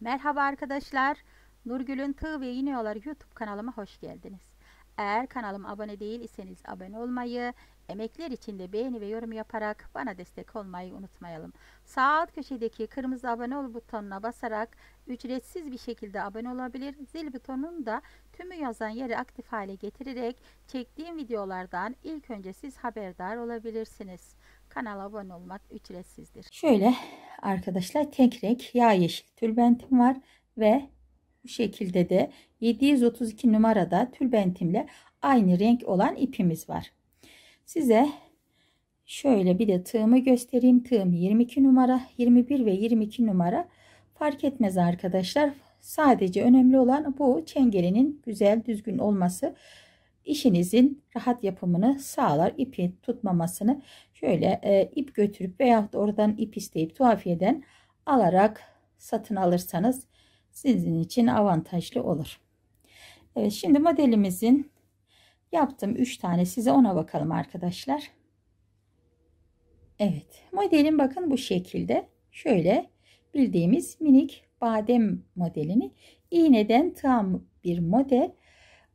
Merhaba arkadaşlar. Nurgül'ün Tığ ve Yine Yolları YouTube kanalıma hoş geldiniz. Eğer kanalıma abone değil iseniz abone olmayı, emekler için de beğeni ve yorum yaparak bana destek olmayı unutmayalım. Sağ alt köşedeki kırmızı abone ol butonuna basarak ücretsiz bir şekilde abone olabilir. Zil butonunu da tümü yazan yeri aktif hale getirerek çektiğim videolardan ilk önce siz haberdar olabilirsiniz. Kanala abone olmak ücretsizdir. Şöyle arkadaşlar tek renk yağ yeşil tülbentim var ve bu şekilde de 732 numarada tülbentimle aynı renk olan ipimiz var. Size şöyle bir de tığımı göstereyim. Tığım 22 numara, 21 ve 22 numara fark etmez arkadaşlar. Sadece önemli olan bu çengelinin güzel düzgün olması işinizin rahat yapımını sağlar. İpi tutmamasını şöyle e, ip götürüp veya oradan ip isteyip tuhafiyeden alarak satın alırsanız sizin için avantajlı olur. Evet şimdi modelimizin yaptım 3 tane size ona bakalım arkadaşlar. Evet modelin bakın bu şekilde şöyle bildiğimiz minik badem modelini iğneden tam bir model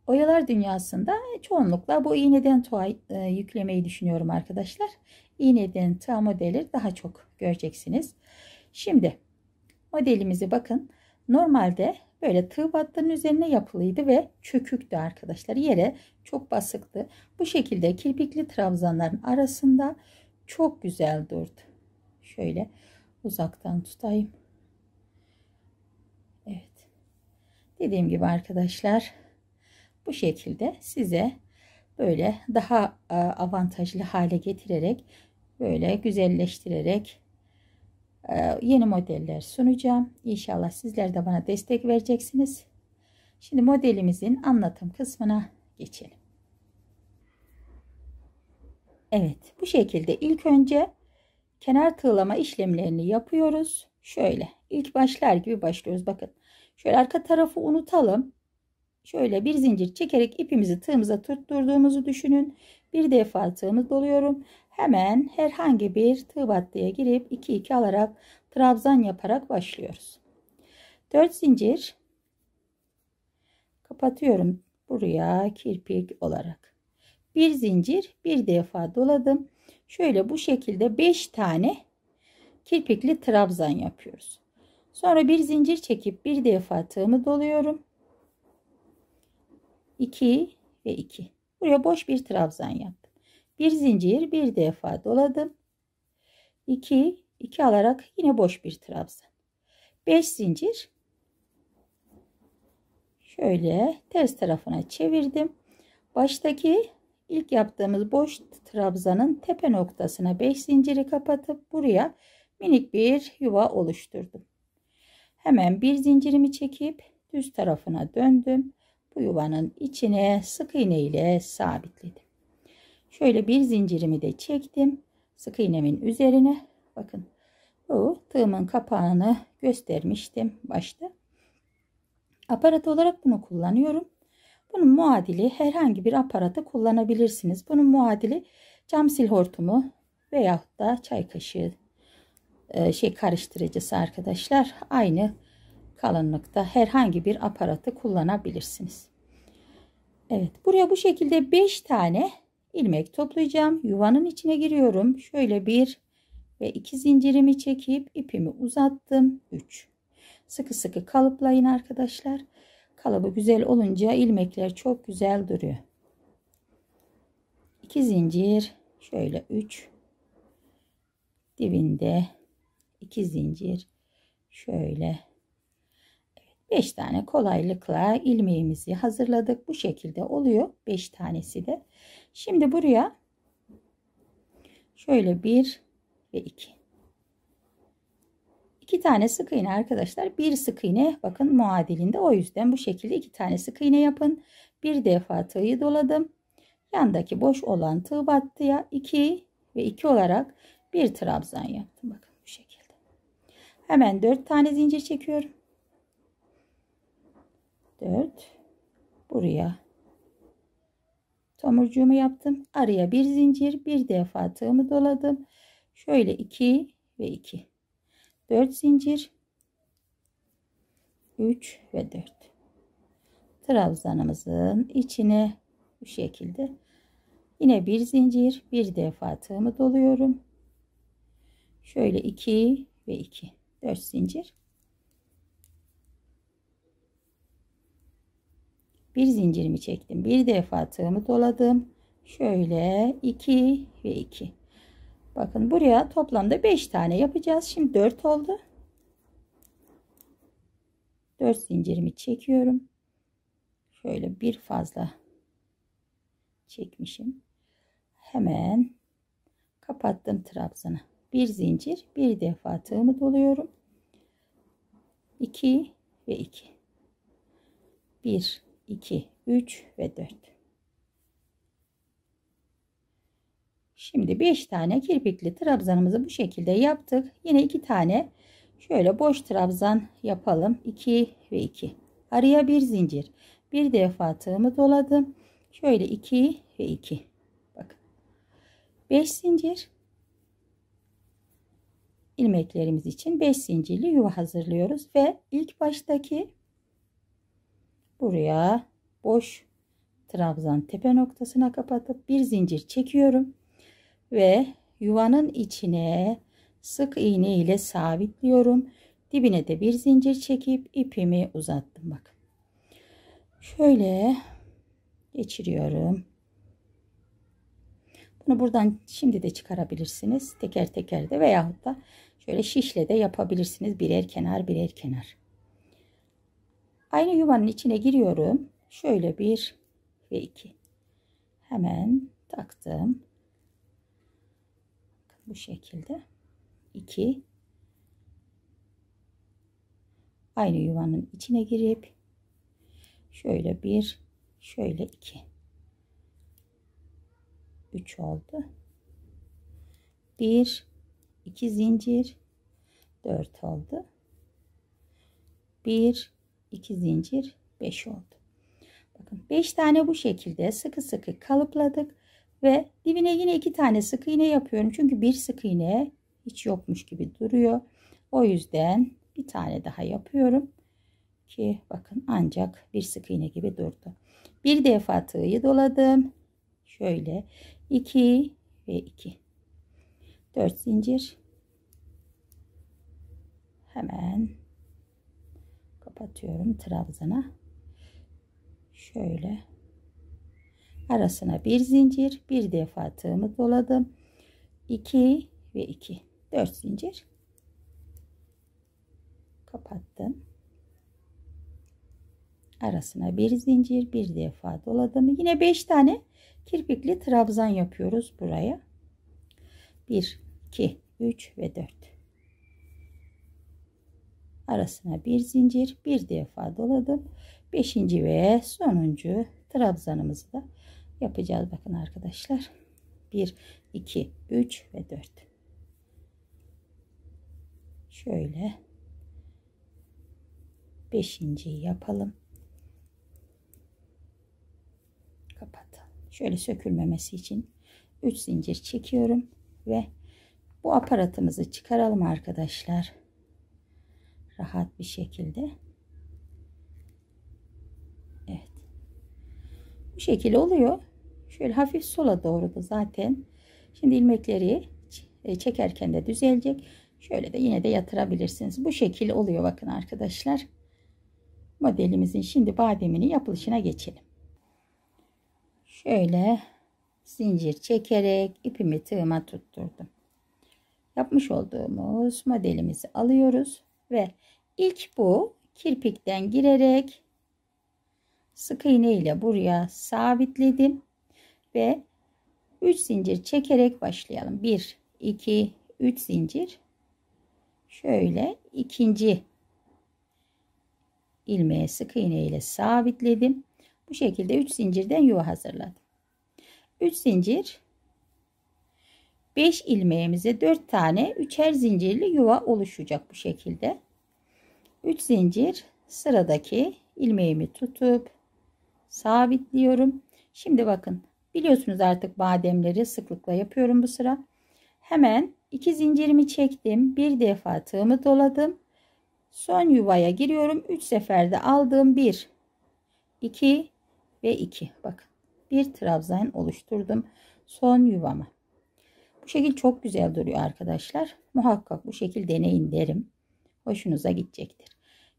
Oyalar dünyasında çoğunlukla bu iğneden tuğa e, yüklemeyi düşünüyorum arkadaşlar. İğneden tuğa modeli daha çok göreceksiniz. Şimdi modelimizi bakın. Normalde böyle tığ battının üzerine yapılıydı ve çöküktü arkadaşlar. Yere çok basıktı. Bu şekilde kirpikli trabzanların arasında çok güzel durdu. Şöyle uzaktan tutayım. Evet. Dediğim gibi arkadaşlar bu şekilde size böyle daha e, avantajlı hale getirerek böyle güzelleştirerek e, yeni modeller sunacağım. İnşallah sizler de bana destek vereceksiniz. Şimdi modelimizin anlatım kısmına geçelim. Evet bu şekilde ilk önce kenar tığlama işlemlerini yapıyoruz. Şöyle ilk başlar gibi başlıyoruz. Bakın şöyle arka tarafı unutalım. Şöyle bir zincir çekerek ipimizi tığımıza tutturduğumuzu düşünün. Bir defa tığımı doluyorum. Hemen herhangi bir tığ battıya girip 2 2 alarak trabzan yaparak başlıyoruz. 4 zincir kapatıyorum buraya kirpik olarak. Bir zincir bir defa doladım. Şöyle bu şekilde 5 tane kirpikli trabzan yapıyoruz. Sonra bir zincir çekip bir defa tığımı doluyorum. 2 ve 2. Buraya boş bir trabzan yaptım. Bir zincir bir defa doladım. 2 2 alarak yine boş bir trabzan. 5 zincir şöyle ters tarafına çevirdim. Baştaki ilk yaptığımız boş trabzanın tepe noktasına 5 zinciri kapatıp buraya minik bir yuva oluşturdum. Hemen bir zincirimi çekip düz tarafına döndüm bu yuvanın içine sık iğne ile sabitledim. Şöyle bir zincirimi de çektim. Sık iğnemin üzerine bakın bu tığımın kapağını göstermiştim başta. Aparat olarak bunu kullanıyorum. Bunun muadili herhangi bir aparatı kullanabilirsiniz. Bunun muadili cam sil hortumu veyahut da çay kaşığı e, şey karıştırıcısı arkadaşlar. Aynı kalınlıkta herhangi bir aparatı kullanabilirsiniz. Evet buraya bu şekilde 5 tane ilmek toplayacağım. Yuvanın içine giriyorum. Şöyle bir ve iki zincirimi çekip ipimi uzattım. 3. Sıkı sıkı kalıplayın arkadaşlar. Kalıbı güzel olunca ilmekler çok güzel duruyor. 2 zincir şöyle 3 dibinde 2 zincir şöyle 5 tane kolaylıkla ilmeğimizi hazırladık. Bu şekilde oluyor 5 tanesi de. Şimdi buraya şöyle 1 ve 2. 2 tane sık iğne arkadaşlar. Bir sık iğne bakın muadilinde. O yüzden bu şekilde 2 tane sık iğne yapın. Bir defa tığı doladım. Yandaki boş olan tığ battıya 2 ve 2 olarak bir trabzan yaptım. Bakın bu şekilde. Hemen 4 tane zincir çekiyorum. 4 buraya tomurcuğumu yaptım. Araya bir zincir, bir defa tığımı doladım. Şöyle 2 ve 2. 4 zincir. 3 ve 4. Trabzanımızın içine bu şekilde yine bir zincir, bir defa tığımı doluyorum. Şöyle 2 ve 2. 4 zincir. bir zincirimi çektim bir defa tığımı doladım şöyle 2 ve 2 bakın buraya toplamda 5 tane yapacağız şimdi 4 oldu 4 zincirimi çekiyorum şöyle bir fazla çekmişim hemen kapattım trabzanı bir zincir bir defa tığımı doluyorum 2 ve 2 1 2, 3 ve 4. Şimdi 5 tane kirpikli trabzanımızı bu şekilde yaptık. Yine 2 tane şöyle boş trabzan yapalım. 2 ve 2. Araya bir zincir. Bir defa tığımı doladım. Şöyle 2 ve 2. Bakın. 5 zincir. ilmeklerimiz için 5 zincirli yuva hazırlıyoruz ve ilk baştaki buraya boş trabzan tepe noktasına kapatıp bir zincir çekiyorum ve yuvanın içine sık iğne ile sabitliyorum dibine de bir zincir çekip ipimi uzattım bak şöyle geçiriyorum bunu buradan şimdi de çıkarabilirsiniz teker teker de veyahut da şöyle şişle de yapabilirsiniz birer kenar birer kenar Aynı yuvanın içine giriyorum. Şöyle bir ve iki. Hemen taktım. Bu şekilde. İki. Aynı yuvanın içine girip şöyle bir, şöyle iki. Üç oldu. Bir, iki zincir. Dört oldu. Bir, 2 zincir 5 oldu. Bakın 5 tane bu şekilde sıkı sıkı kalıpladık ve dibine yine 2 tane sık iğne yapıyorum. Çünkü bir sık iğne hiç yokmuş gibi duruyor. O yüzden bir tane daha yapıyorum ki bakın ancak bir sık iğne gibi durdu. Bir defa tığı doladım. Şöyle 2 ve 2. 4 zincir. Hemen kapatıyorum trabzana. Şöyle arasına bir zincir, bir defa tığımı doladım. 2 ve 2. 4 zincir. Kapattım. Arasına bir zincir, bir defa doladım. Yine 5 tane kirpikli trabzan yapıyoruz buraya. 1 2 3 ve 4 arasına bir zincir bir defa doladım. Beşinci ve sonuncu trabzanımızı da yapacağız. Bakın arkadaşlar. 1, 2, 3 ve 4. Şöyle. Beşinciyi yapalım. Kapatalım. Şöyle sökülmemesi için 3 zincir çekiyorum ve bu aparatımızı çıkaralım arkadaşlar rahat bir şekilde. Evet. Bu şekilde oluyor. Şöyle hafif sola doğru da zaten. Şimdi ilmekleri e, çekerken de düzelecek. Şöyle de yine de yatırabilirsiniz. Bu şekil oluyor bakın arkadaşlar. Modelimizin şimdi bademini yapılışına geçelim. Şöyle zincir çekerek ipimi tığıma tutturdum. Yapmış olduğumuz modelimizi alıyoruz ve ilk bu kirpikten girerek sık iğne ile buraya sabitledim ve 3 zincir çekerek başlayalım 1 2 3 zincir şöyle ikinci ilmeğe sık iğne ile sabitledim bu şekilde 3 zincirden yuva hazırladım 3 zincir 5 ilmeğimize 4 tane üçer zincirli yuva oluşacak bu şekilde 3 zincir sıradaki ilmeğimi tutup sabitliyorum. Şimdi bakın biliyorsunuz artık bademleri sıklıkla yapıyorum bu sıra. Hemen 2 zincirimi çektim. Bir defa tığımı doladım. Son yuvaya giriyorum. 3 seferde aldığım 1 2 ve 2. Bakın bir trabzan oluşturdum. Son yuvama. Bu şekil çok güzel duruyor arkadaşlar. Muhakkak bu şekil deneyin derim. Hoşunuza gidecektir.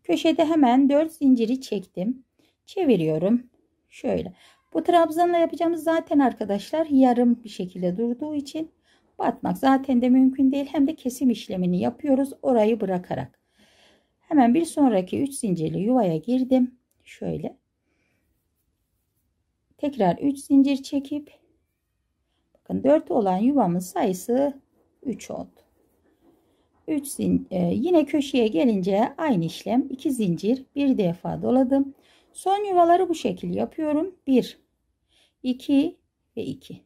Köşede hemen 4 zinciri çektim. Çeviriyorum. Şöyle. Bu trabzanla yapacağımız zaten arkadaşlar yarım bir şekilde durduğu için batmak zaten de mümkün değil. Hem de kesim işlemini yapıyoruz orayı bırakarak. Hemen bir sonraki 3 zincirli yuvaya girdim. Şöyle. Tekrar 3 zincir çekip bakın 4 olan yuvamın sayısı 3 oldu. 3 e, yine köşeye gelince aynı işlem 2 zincir bir defa doladım son yuvaları bu şekilde yapıyorum 1 2 ve 2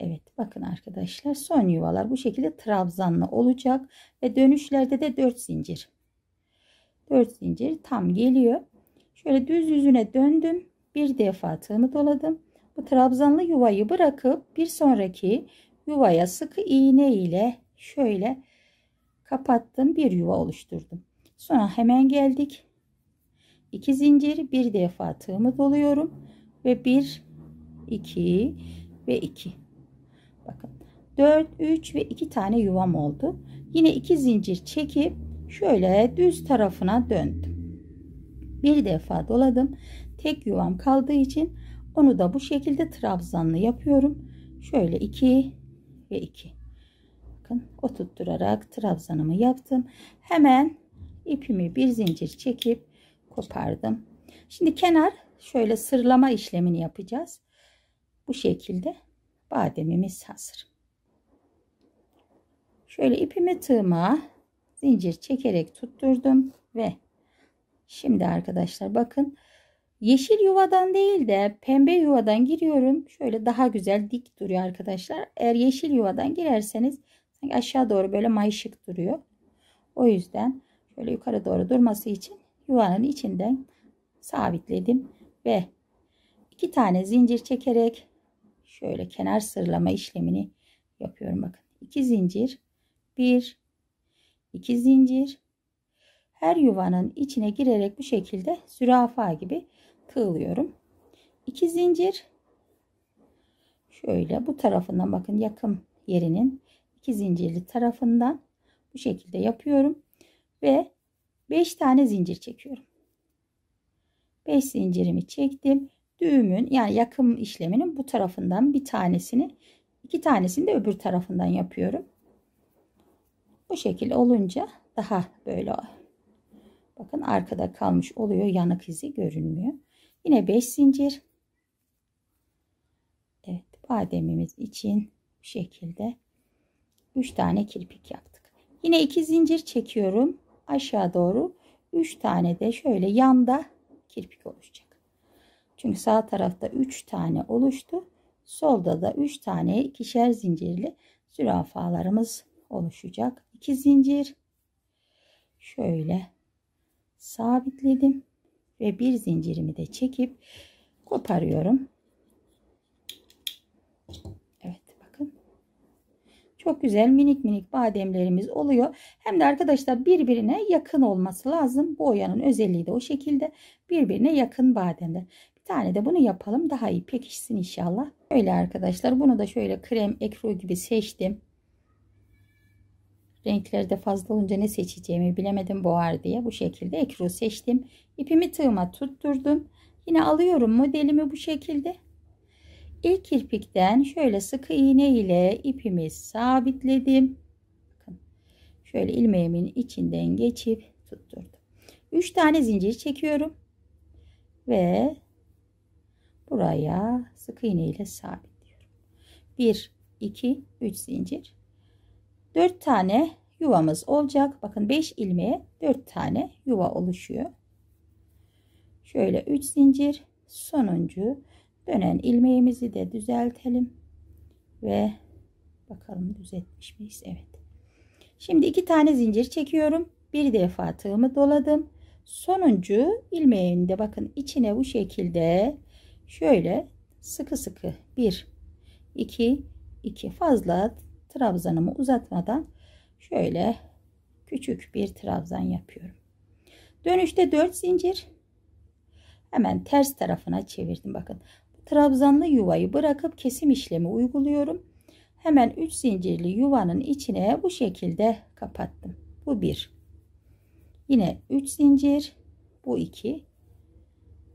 Evet bakın arkadaşlar son yuvalar bu şekilde trabzanlı olacak ve dönüşlerde de 4 zincir 4 zincir tam geliyor şöyle düz yüzüne döndüm bir defa tığımı doladım bu trabzanlı yuvayı bırakıp bir sonraki yuvaya sıkı iğne ile şöyle kapattım bir yuva oluşturdum sonra hemen geldik 2 zincir bir defa tığımı doluyorum ve bir, iki ve iki. bakın 4 3 ve 2 tane yuvam oldu yine iki zincir çekip şöyle düz tarafına döndüm bir defa doladım tek yuvam kaldığı için onu da bu şekilde trabzanlı yapıyorum şöyle 2 ve 2 bakın oturtturarak trabzanımı yaptım. Hemen ipimi bir zincir çekip kopardım. Şimdi kenar şöyle sırlama işlemini yapacağız. Bu şekilde bademimiz hazır. Şöyle ipimi tığıma zincir çekerek tutturdum ve şimdi arkadaşlar bakın yeşil yuvadan değil de pembe yuvadan giriyorum. Şöyle daha güzel dik duruyor arkadaşlar. Eğer yeşil yuvadan girerseniz aşağı doğru böyle mayışık duruyor. O yüzden şöyle yukarı doğru durması için yuvanın içinden sabitledim ve iki tane zincir çekerek şöyle kenar sırlama işlemini yapıyorum bakın. iki zincir, bir, iki zincir. Her yuvanın içine girerek bu şekilde zürafa gibi tığlıyorum. İki zincir. Şöyle bu tarafından bakın yakın yerinin 2 zincirli tarafından bu şekilde yapıyorum ve 5 tane zincir çekiyorum. 5 zincirimi çektim. Düğümün yani yakım işleminin bu tarafından bir tanesini, iki tanesini de öbür tarafından yapıyorum. Bu şekilde olunca daha böyle bakın arkada kalmış oluyor. Yanık izi görünmüyor. Yine 5 zincir. Evet, bademimiz için bu şekilde 3 tane kirpik yaptık. Yine 2 zincir çekiyorum. Aşağı doğru 3 tane de şöyle yanda kirpik oluşacak. Çünkü sağ tarafta 3 tane oluştu. Solda da 3 tane ikişer zincirli zürafalarımız oluşacak. 2 zincir şöyle sabitledim ve bir zincirimi de çekip koparıyorum. Çok güzel minik minik bademlerimiz oluyor. Hem de arkadaşlar birbirine yakın olması lazım. Bu oyanın özelliği de o şekilde. Birbirine yakın bademler. Bir tane de bunu yapalım. Daha iyi pekişsin inşallah. Öyle arkadaşlar. Bunu da şöyle krem ekru gibi seçtim. Renklerde fazla olunca ne seçeceğimi bilemedim boğar diye. Bu şekilde ekru seçtim. İpimi tığıma tutturdum. Yine alıyorum modelimi bu şekilde. İlk kirpikten şöyle sıkı iğne ile ipimi sabitledim. Bakın. Şöyle ilmeğimin içinden geçip tutturdum. 3 tane zincir çekiyorum. Ve buraya sık iğne ile sabitliyorum. 1 2 3 zincir. 4 tane yuvamız olacak. Bakın 5 ilmeğe 4 tane yuva oluşuyor. Şöyle 3 zincir sonuncu Dönen ilmeğimizi de düzeltelim. Ve bakalım düzeltmiş miyiz? Evet. Şimdi iki tane zincir çekiyorum. Bir defa tığımı doladım. Sonuncu ilmeğinde bakın içine bu şekilde şöyle sıkı sıkı bir iki iki fazla trabzanımı uzatmadan şöyle küçük bir trabzan yapıyorum. Dönüşte 4 zincir hemen ters tarafına çevirdim bakın. Trabzanlı yuvayı bırakıp kesim işlemi uyguluyorum. Hemen 3 zincirli yuvanın içine bu şekilde kapattım. Bu 1. Yine 3 zincir. Bu 2.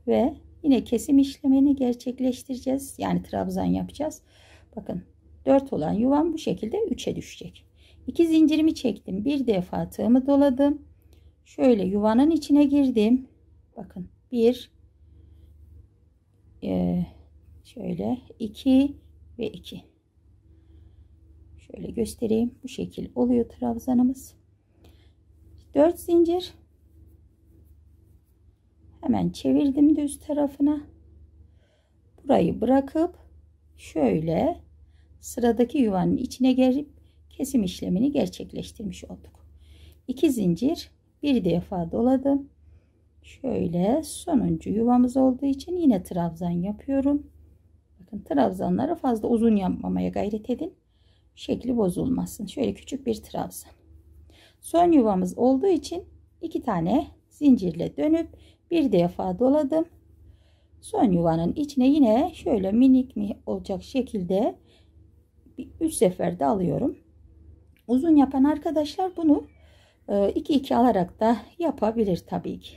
Ve yine kesim işlemini gerçekleştireceğiz. Yani trabzan yapacağız. Bakın 4 olan yuvan bu şekilde 3'e düşecek. 2 zincirimi çektim. Bir defa tığımı doladım. Şöyle yuvanın içine girdim. Bakın 1 e, Şöyle 2 ve 2. Şöyle göstereyim. Bu şekil oluyor trabzanımız. 4 zincir. Hemen çevirdim düz tarafına. Burayı bırakıp şöyle sıradaki yuvanın içine gelip kesim işlemini gerçekleştirmiş olduk. 2 zincir bir defa doladım. Şöyle sonuncu yuvamız olduğu için yine trabzan yapıyorum. Bakın trabzanları fazla uzun yapmamaya gayret edin. Şekli bozulmasın. Şöyle küçük bir trabzan. Son yuvamız olduğu için iki tane zincirle dönüp bir defa doladım. Son yuvanın içine yine şöyle minik mi olacak şekilde üç seferde alıyorum. Uzun yapan arkadaşlar bunu 2-2 e, alarak da yapabilir tabii ki.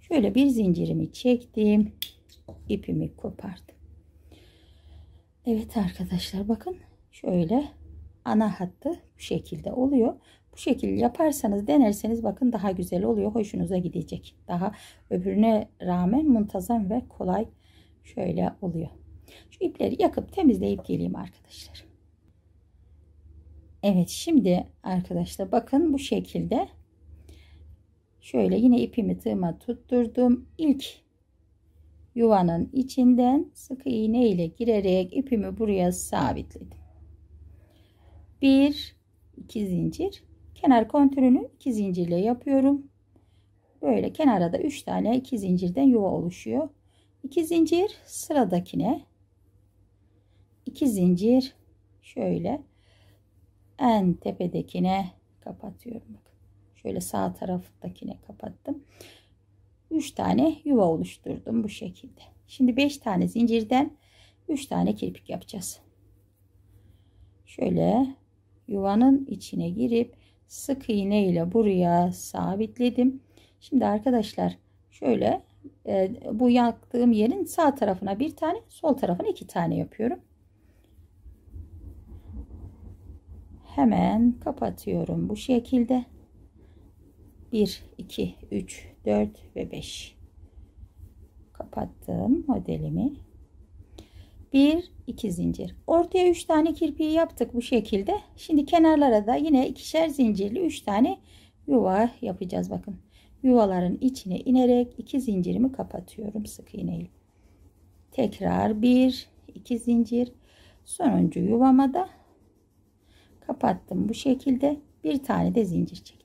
Şöyle bir zincirimi çektim. ipimi kopardım. Evet arkadaşlar bakın şöyle ana hattı bu şekilde oluyor. Bu şekilde yaparsanız denerseniz bakın daha güzel oluyor. Hoşunuza gidecek. Daha öbürüne rağmen muntazam ve kolay şöyle oluyor. Şu ipleri yakıp temizleyip geleyim arkadaşlar. Evet şimdi arkadaşlar bakın bu şekilde şöyle yine ipimi tığıma tutturdum. İlk yuvanın içinden sık iğne ile girerek ipimi buraya sabitledim. 1 2 zincir kenar kontürünü 2 zincirle yapıyorum. Böyle kenara da 3 tane 2 zincirden yuva oluşuyor. 2 zincir sıradakine 2 zincir şöyle en tepedekine kapatıyorum. Şöyle sağ taraftakine kapattım. 3 tane yuva oluşturdum bu şekilde. Şimdi 5 tane zincirden 3 tane kirpik yapacağız. Şöyle yuvanın içine girip sık iğne ile buraya sabitledim. Şimdi arkadaşlar şöyle e, bu yaktığım yerin sağ tarafına bir tane sol tarafına iki tane yapıyorum. Hemen kapatıyorum bu şekilde. 1, 2, 3, 4 ve 5 kapattım modelimi 1 2 zincir ortaya 3 tane kirpiği yaptık bu şekilde şimdi kenarlara da yine ikişer zincirli 3 tane yuva yapacağız bakın yuvaların içine inerek 2 zincirimi kapatıyorum sık iğneyi tekrar 1 2 zincir sonuncu yuvama da kapattım bu şekilde bir tane de zincir çek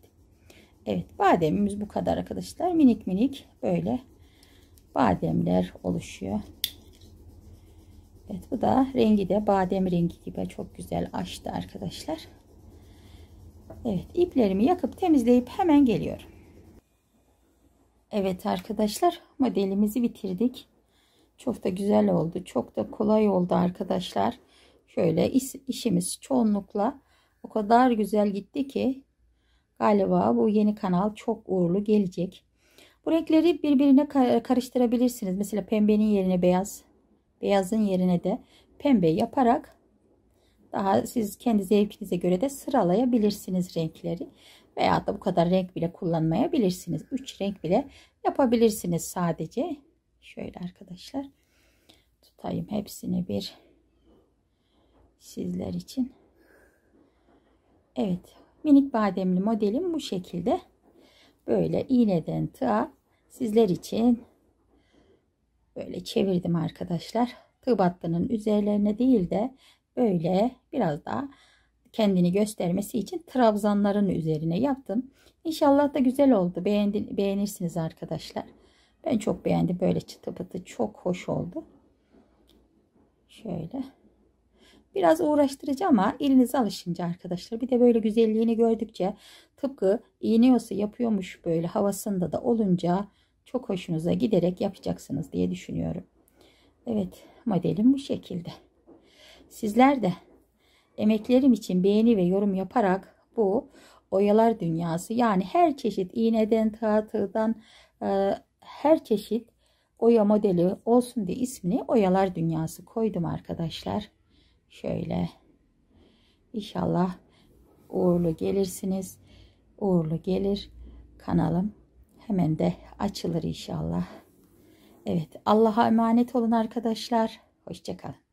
Evet bademimiz bu kadar arkadaşlar. Minik minik böyle bademler oluşuyor. Evet bu da rengi de badem rengi gibi çok güzel açtı arkadaşlar. Evet iplerimi yakıp temizleyip hemen geliyorum. Evet arkadaşlar modelimizi bitirdik. Çok da güzel oldu. Çok da kolay oldu arkadaşlar. Şöyle iş, işimiz çoğunlukla o kadar güzel gitti ki Galiba bu yeni kanal çok uğurlu gelecek. Bu renkleri birbirine karıştırabilirsiniz. Mesela pembenin yerine beyaz, beyazın yerine de pembe yaparak daha siz kendi zevkinize göre de sıralayabilirsiniz renkleri. Veya da bu kadar renk bile kullanmayabilirsiniz. 3 renk bile yapabilirsiniz sadece. Şöyle arkadaşlar tutayım hepsini bir sizler için. Evet Minik bademli modelim bu şekilde. Böyle iğneden tığa sizler için böyle çevirdim arkadaşlar. Tığ battının üzerlerine değil de böyle biraz daha kendini göstermesi için trabzanların üzerine yaptım. İnşallah da güzel oldu. Beğendin, beğenirsiniz arkadaşlar. Ben çok beğendim. Böyle çıtı pıtı çok hoş oldu. Şöyle. Biraz uğraştırıcı ama elinize alışınca arkadaşlar bir de böyle güzelliğini gördükçe tıpkı iğniyorsa yapıyormuş böyle havasında da olunca çok hoşunuza giderek yapacaksınız diye düşünüyorum. Evet modelim bu şekilde. Sizler de emeklerim için beğeni ve yorum yaparak bu oyalar dünyası yani her çeşit iğneden tahtadan e, her çeşit oya modeli olsun diye ismini oyalar dünyası koydum arkadaşlar. Şöyle. İnşallah uğurlu gelirsiniz. Uğurlu gelir kanalım. Hemen de açılır inşallah. Evet Allah'a emanet olun arkadaşlar. Hoşçakalın.